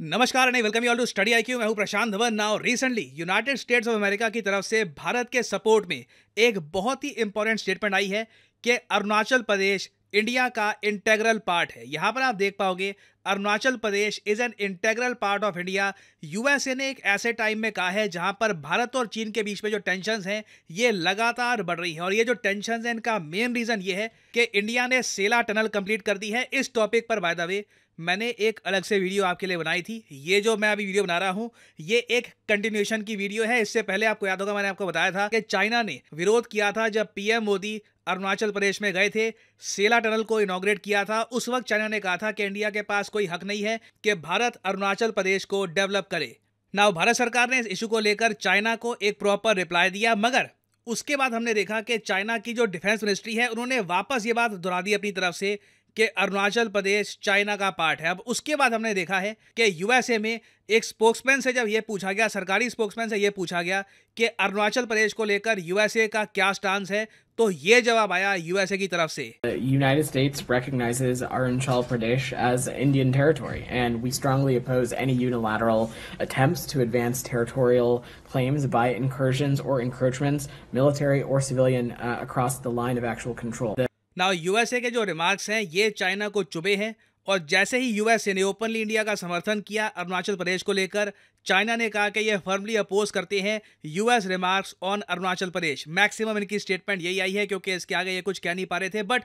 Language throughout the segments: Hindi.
नमस्कार and welcome you all to Study IQ मैं हूं Prashant Dhawan now recently United States of America की तरफ से भारत के सपोर्ट में एक बहुत ही इंपॉर्टेंट स्टेटमेंट आई है कि अरुणाचल प्रदेश इंडिया का इंटेग्रल पार्ट है यहां पर आप देख पाओगे Arunachal Pradesh is an integral part of India USA ने एक ऐसे टाइम में कहा है जहां पर भारत और चीन के बीच में जो टेंशन हैं ये लगातार बढ़ रही हैं और ये जो टेंशन हैं इनका मेन रीजन ये है कि इंडिया ने सेला टनल कंप्लीट कर दी है इस टॉपिक पर बाय द वे मैंने एक अलग से वीडियो आपके लिए बनाई थी ये जो मैं अभी वीडियो बना रहा हूँ ये एक कंटिन्यूएशन की वीडियो है इससे पहले आपको याद होगा मैंने आपको बताया था कि चाइना ने विरोध किया था जब पीएम मोदी अरुणाचल प्रदेश में गए थे सेला टनल को इनोग्रेट किया था उस वक्त चाइना ने कहा था कि इंडिया के पास कोई हक नहीं है कि भारत अरुणाचल प्रदेश को डेवलप करे ना भारत सरकार ने इस इशू को लेकर चाइना को एक प्रॉपर रिप्लाई दिया मगर उसके बाद हमने देखा कि चाइना की जो डिफेंस मिनिस्ट्री है उन्होंने वापस ये बात दोहरा दी अपनी तरफ से कि अरुणाचल प्रदेश चाइना का पार्ट है अब उसके बाद हमने देखा है कि यूएसए में एक स्पोक्समैन से जब ये पूछा गया सरकारी स्पोक्समैन से ये पूछा गया कि अरुणाचल प्रदेश को लेकर यूएसए का क्या स्टांस है तो ये जवाब आया यूएसए की तरफ से United States recognises Arunachal Pradesh as Indian territory and we strongly oppose any unilateral attempts to advance territorial claims by incursions और इनक्रोचमेंट्स मिलिट्री और civilian across the line of actual control now USA के जो रिमार्क्स हैं ये चाइना को चुभे हैं और जैसे ही यूएसए ने ओपनली इंडिया का समर्थन किया अरुणाचल प्रदेश को लेकर चाइना ने कहा कि ये फर्मली अपोज करते हैं US remarks on Arunachal Pradesh maximum इनकी स्टेटमेंट यही आई है क्योंकि इसके आगे ये कुछ कह नहीं पा रहे थे बट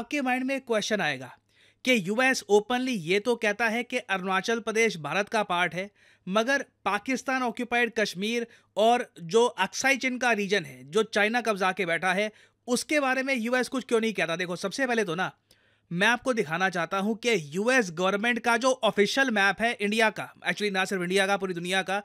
आपके माइंड में क्वेश्चन आएगा कि यूएस ओपनली ये तो कहता है कि अरुणाचल प्रदेश भारत का पार्ट है मगर पाकिस्तान ऑक्यूपाइड कश्मीर और जो अक्साई चिन का रीजन है जो चाइना कब्जा के बैठा है उसके बारे में यूएस कुछ क्यों नहीं कहता देखो सबसे पहले तो ना मैं आपको दिखाना चाहता हूं कि यूएस गवर्नमेंट का जो ऑफिशियल मैप है इंडिया का एक्चुअली ना सिर्फ इंडिया का पूरी दुनिया का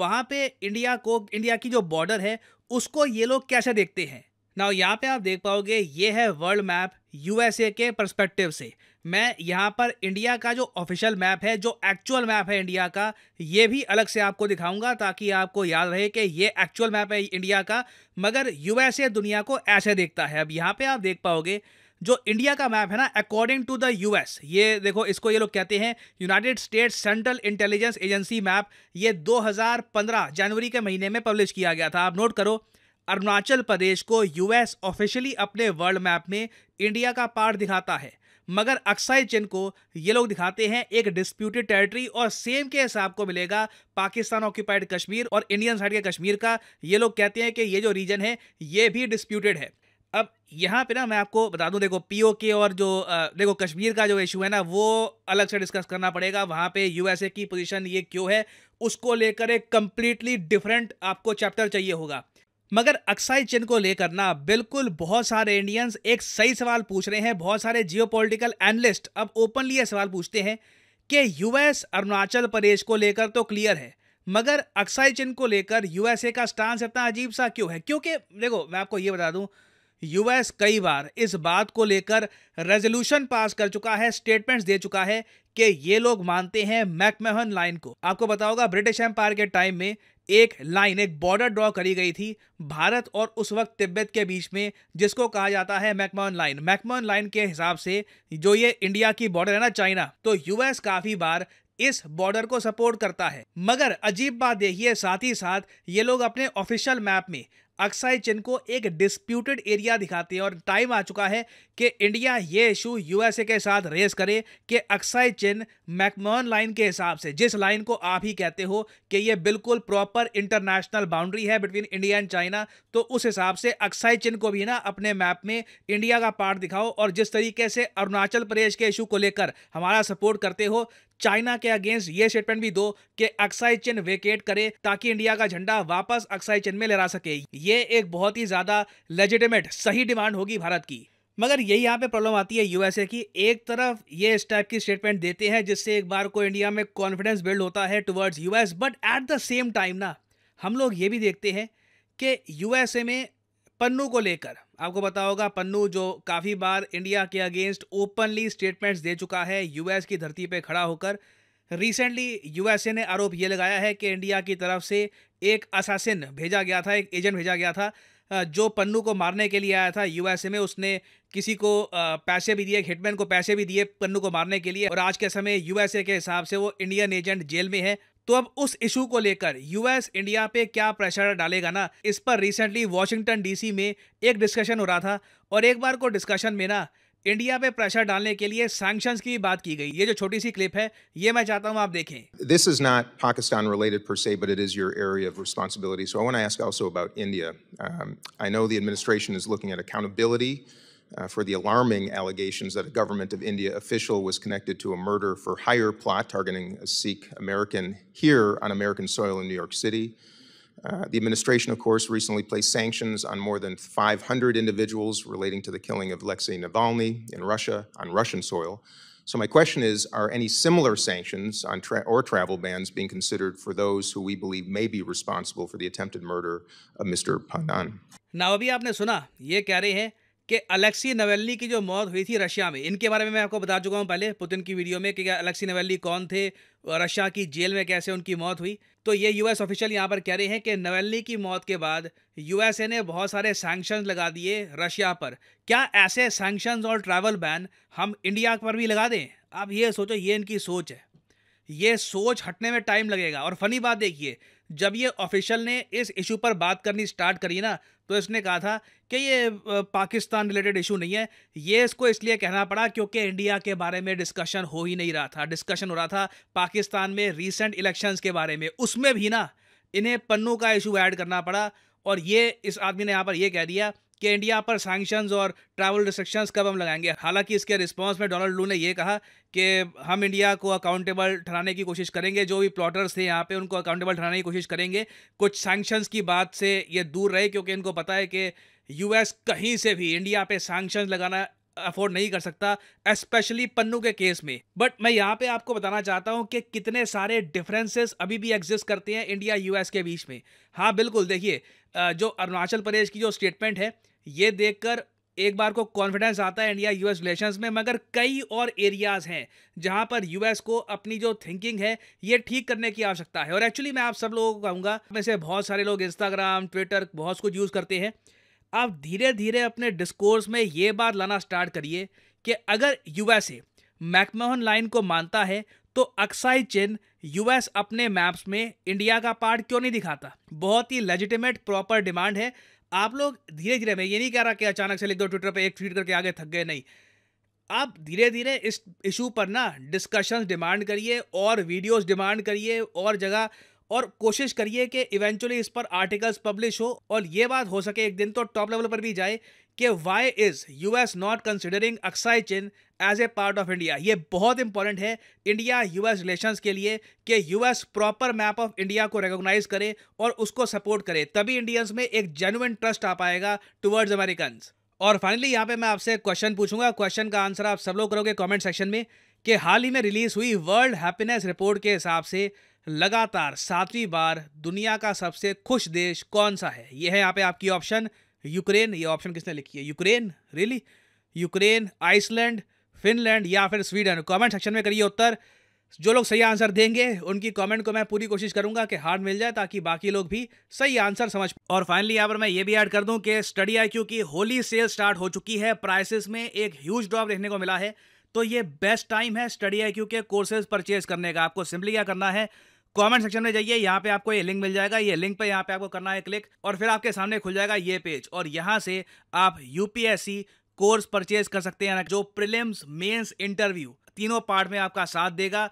वहां पे इंडिया को इंडिया की जो बॉर्डर है उसको ये लोग कैसे देखते हैं ना यहाँ पे आप देख पाओगे ये है वर्ल्ड मैप यूएसए के परस्पेक्टिव से मैं यहाँ पर इंडिया का जो ऑफिशियल मैप है जो एक्चुअल मैप है इंडिया का ये भी अलग से आपको दिखाऊंगा ताकि आपको याद रहे कि ये एक्चुअल मैप है इंडिया का मगर यूएसए दुनिया को ऐसे देखता है अब यहाँ पे आप देख पाओगे जो इंडिया का मैप है ना अकॉर्डिंग टू द यूएस ये देखो इसको ये लोग कहते हैं United States Central Intelligence Agency map ये 2015 जनवरी के महीने में पब्लिश किया गया था आप नोट करो अरुणाचल प्रदेश को यूएस ऑफिशियली अपने वर्ल्ड मैप में इंडिया का पार्ट दिखाता है मगर अक्साई चिन्ह को ये लोग दिखाते हैं एक डिस्प्यूटेड टेरिटरी और सेम केस आपको मिलेगा पाकिस्तान ऑक्यूपाइड कश्मीर और इंडियन साइड के कश्मीर का ये लोग कहते हैं कि ये जो रीजन है ये भी डिस्प्यूटेड है अब यहाँ पे ना मैं आपको बता दूँ देखो पीओके और जो देखो कश्मीर का जो इशू है ना वो अलग से डिस्कस करना पड़ेगा वहाँ पे यूएसए की पोजीशन ये क्यों है उसको लेकर एक कम्प्लीटली डिफरेंट आपको चैप्टर चाहिए होगा मगर अक्साई चिन्ह को लेकर ना बिल्कुल बहुत सारे इंडियंस एक सही सवाल पूछ रहे हैं बहुत सारे जियो एनालिस्ट अब ओपनली ये सवाल पूछते हैं कि यूएस अरुणाचल प्रदेश को लेकर तो क्लियर है मगर अक्साई चिन्ह को लेकर यूएसए का स्टांस इतना अजीब सा क्यों है क्योंकि देखो मैं आपको ये बता दूं यूएस कई बार इस बात को लेकर रेजोल्यूशन पास कर चुका है स्टेटमेंट्स दे चुका है कि ये लोग मानते हैं मैकमेहन लाइन को आपको बताओगा ब्रिटिश एम्पायर के टाइम में एक लाइन एक बॉर्डर ड्रॉ करी गई थी भारत और उस वक्त तिब्बत के बीच में जिसको कहा जाता है मैकमोन लाइन मैकमोन लाइन के हिसाब से जो ये इंडिया की बॉर्डर है ना चाइना तो यूएस काफी बार इस बॉर्डर को सपोर्ट करता है मगर अजीब बात देखिए साथ ही साथ ये लोग अपने ऑफिशियल मैप में अक्साई चिन को एक डिस्प्यूटेड एरिया दिखाते हैं और टाइम आ चुका है कि इंडिया ये इशू यूएसए के साथ रेस करे कि अक्साई चिन मैकमोन लाइन के हिसाब से जिस लाइन को आप ही कहते हो कि ये बिल्कुल प्रॉपर इंटरनेशनल बाउंड्री है बिटवीन इंडिया एंड चाइना तो उस हिसाब से अक्साई चिन्ह को भी ना अपने मैप में इंडिया का पार्ट दिखाओ और जिस तरीके से अरुणाचल प्रदेश के इशू को लेकर हमारा सपोर्ट करते हो चाइना के अगेंस्ट ये स्टेटमेंट भी दो कि अक्साई चिन्ह वेकेट करे ताकि इंडिया का झंडा वापस अक्साई चिन्ह में लहरा सके ये एक बहुत ही ज़्यादा लेजिटिमेट सही डिमांड होगी भारत की मगर यही यहाँ पे प्रॉब्लम आती है यूएसए की एक तरफ ये इस टाइप की स्टेटमेंट देते हैं जिससे एक बार को इंडिया में कॉन्फिडेंस बिल्ड होता है towards US but at the same time ना हम लोग ये भी देखते हैं कि यूएसए में पन्नू को लेकर आपको पता होगा पन्नू जो काफ़ी बार इंडिया के अगेंस्ट ओपनली स्टेटमेंट्स दे चुका है यूएस की धरती पर खड़ा होकर रिसेंटली यूएसए ने आरोप ये लगाया है कि इंडिया की तरफ से एक असासिन भेजा गया था एक एजेंट भेजा गया था जो पन्नू को मारने के लिए आया था यूएसए में उसने किसी को पैसे भी दिए हिटमैन को पैसे भी दिए पन्नू को मारने के लिए और आज के समय यूएसए के हिसाब से वो इंडियन एजेंट जेल में है तो अब उस इशू को लेकर यूएस इंडिया पे क्या प्रेशर डालेगा ना इस पर रिसेंटली वॉशिंगटन डीसी में एक डिस्कशन हो रहा था और एक बार को डिस्कशन में ना इंडिया पे प्रेशर डालने के लिए सैंक्शंस की बात की गई ये जो छोटी सी क्लिप है ये मैं चाहता हूं आप देखें this is not Pakistan related per but it is your area of responsibility so I want to ask also about India I know the administration is looking at accountability for the alarming allegations that a government of India official was connected to a murder for hire plot targeting a Sikh American here on American soil in New York city Uh, the administration, of course, recently placed sanctions on more than 500 individuals relating to the killing of Alexei Navalny in Russia on Russian soil. So my question is, are any similar sanctions tra or travel bans being considered for those who we believe may be responsible for the attempted murder of Mr. Panan? Now, कि अलेक्सी नवेल्ली की जो मौत हुई थी रशिया में इनके बारे में मैं आपको बता चुका हूँ पहले पुतिन की वीडियो में कि अलेक्सी नवेली कौन थे रशिया की जेल में कैसे उनकी मौत हुई तो ये यूएस ऑफिशियल यहाँ पर कह रहे हैं कि नवेली की मौत के बाद यूएसए ने बहुत सारे सैंक्शन लगा दिए रशिया पर क्या ऐसे सैंक्शन और ट्रैवल बैन हम इंडिया पर भी लगा दें आप ये सोचो ये इनकी सोच है ये सोच हटने में टाइम लगेगा और फनी बात देखिए जब ये ऑफिशियल ने इस इशू पर बात करनी स्टार्ट करी ना तो इसने कहा था कि ये पाकिस्तान रिलेटेड इशू नहीं है ये इसको इसलिए कहना पड़ा क्योंकि इंडिया के बारे में डिस्कशन हो ही नहीं रहा था डिस्कशन हो रहा था पाकिस्तान में रिसेंट इलेक्शंस के बारे में उसमें भी ना इन्हें पन्नों का इशू ऐड करना पड़ा और ये इस आदमी ने यहाँ पर यह कह दिया कि इंडिया पर सैंक्शन और ट्रैवल रिस्ट्रिक्शंस कब हम लगाएंगे हालांकि इसके रिस्पांस में डोनाल्ड लू ने यह कहा कि हम इंडिया को अकाउंटेबल ठहराने की कोशिश करेंगे जो भी प्लॉटर्स थे यहाँ पे उनको अकाउंटेबल ठहराने की कोशिश करेंगे कुछ सैंक्शंस की बात से ये दूर रहे क्योंकि इनको पता है कि यूएस कहीं से भी इंडिया पे सैंक्शंस लगाना अफोर्ड नहीं कर सकता स्पेशली पन्नू के केस में बट मैं यहाँ पे आपको बताना चाहता हूँ कि कितने सारे डिफरेंसेस अभी भी एग्जिस्ट करते हैं इंडिया यूएस के बीच में हाँ बिल्कुल देखिए जो अरुणाचल प्रदेश की जो स्टेटमेंट है ये देखकर एक बार को कॉन्फिडेंस आता है इंडिया यूएस रिलेशंस में मगर कई और एरियाज़ हैं जहां पर यूएस को अपनी जो थिंकिंग है ये ठीक करने की आवश्यकता है और एक्चुअली मैं आप सब लोगों को कहूंगा में से बहुत सारे लोग इंस्टाग्राम ट्विटर बहुत कुछ यूज़ करते हैं आप धीरे धीरे अपने डिस्कोर्स में ये बात लाना स्टार्ट करिए कि अगर यूएसए मैकमोहन लाइन को मानता है तो अक्साई चिन्ह यूएस अपने मैप्स में इंडिया का पार्ट क्यों नहीं दिखाता बहुत ही लेजिटिमेट प्रॉपर डिमांड है आप लोग धीरे धीरे मैं ये नहीं कह रहा कि अचानक से लिख दो ट्विटर पे एक ट्वीट करके आगे थक गए नहीं आप धीरे धीरे इस इशू पर ना डिस्कशंस डिमांड करिए और वीडियोस डिमांड करिए और जगह और कोशिश करिए कि इवेंचुअली इस पर आर्टिकल्स पब्लिश हो और ये बात हो सके एक दिन तो टॉप लेवल पर भी जाए कि why is US not considering Aksai Chin as a part of India ये बहुत इंपॉर्टेंट है इंडिया यूएस रिलेशंस के लिए कि US proper map of India को रिकॉग्नाइज करे और उसको सपोर्ट करे तभी इंडियंस में एक जेनुइन ट्रस्ट आ पाएगा टुवर्ड्स अमेरिकन और फाइनली यहाँ पे मैं आपसे क्वेश्चन पूछूंगा क्वेश्चन का आंसर आप सब लोग करोगे कॉमेंट सेक्शन में कि हाल ही में रिलीज हुई वर्ल्ड हैप्पीनेस रिपोर्ट के हिसाब से लगातार सातवीं बार दुनिया का सबसे खुश देश कौन सा है यह है यहाँ पे आपकी ऑप्शन यूक्रेन ये ऑप्शन किसने लिखी है Ukraine really Ukraine Iceland Finland या फिर स्वीडन कमेंट सेक्शन में करिए उत्तर जो लोग सही आंसर देंगे उनकी कमेंट को मैं पूरी कोशिश करूंगा कि हार्ड मिल जाए ताकि बाकी लोग भी सही आंसर समझ और फाइनली यहाँ पर मैं ये भी ऐड कर दूं कि स्टडी आई क्यू की होली सेल स्टार्ट हो चुकी है प्राइसेस में एक ह्यूज ड्रॉप देखने को मिला है तो ये बेस्ट टाइम है स्टडी आई क्यू के कोर्सेज परचेज करने का आपको सिंपली क्या करना है कमेंट सेक्शन में जाइए यहाँ पे आपको ये लिंक मिल जाएगा ये लिंक पे यहाँ पे आपको करना है क्लिक और फिर आपके सामने खुल जाएगा ये पेज और यहाँ से आप यूपीएससी कोर्स परचेज कर सकते हैं जो प्रिलिम्स मेंस इंटरव्यू तीनों पार्ट में आपका साथ देगा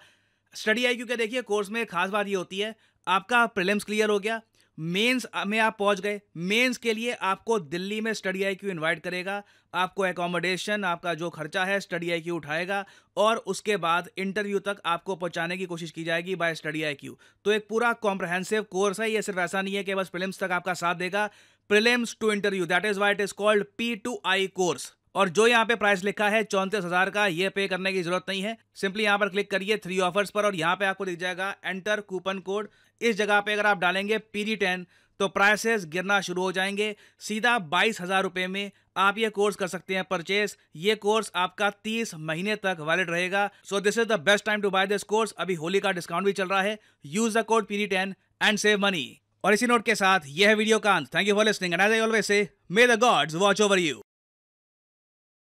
स्टडी आई क्योंकि देखिए कोर्स में खास बात ये होती है आपका प्रिलिम्स क्लियर हो गया मेंस में आप पहुंच गए मेंस के लिए आपको दिल्ली में स्टडी आई क्यू इन्वाइट करेगा आपको एकोमोडेशन आपका जो खर्चा है स्टडी आई क्यू उठाएगा और उसके बाद इंटरव्यू तक आपको पहुंचाने की कोशिश की जाएगी बाय स्टडी आई क्यू तो एक पूरा कॉम्प्रहेंसिव कोर्स है ये सिर्फ ऐसा नहीं है कि बस प्रिलिम्स तक आपका साथ देगा prelims to interview that is why it is called P two I course और जो यहाँ पे प्राइस लिखा है चौंतीस हजार का ये पे करने की जरूरत नहीं है सिंपली यहाँ पर क्लिक करिए थ्री ऑफर्स पर और यहाँ पे आपको दिख जाएगा एंटर कूपन कोड इस जगह पे अगर आप डालेंगे पीरी टेन तो प्राइसेस गिरना शुरू हो जाएंगे सीधा बाईस हज़ार रुपये में आप ये कोर्स कर सकते हैं परचेस ये कोर्स आपका तीस महीने तक वैलिड रहेगा so this is the best time to buy this course अभी होली का डिस्काउंट भी चल रहा है use the code piri ten and save money और इसी नोट के साथ यह वीडियो का अंत thank you for listening and as I always say may the gods watch over you